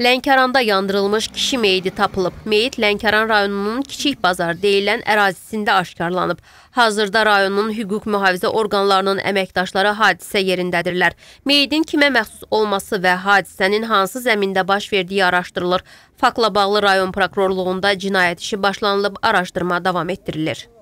Lənkəranda yandırılmış kişi meyidi tapılıb. Meyit Lənkəran rayonunun Kiçik Bazar deyilən ərazisində aşkarlanıb. Hazırda rayonun hüquq mühafizə orqanlarının əməkdaşları hadisə yerindədirlər. Meyidin kimə məxsus olması və hadisənin hansı zəmində baş verdiyi araşdırılır. Fakla bağlı rayon prokurorluğunda cinayət işi başlanılıb, araşdırma davam etdirilir.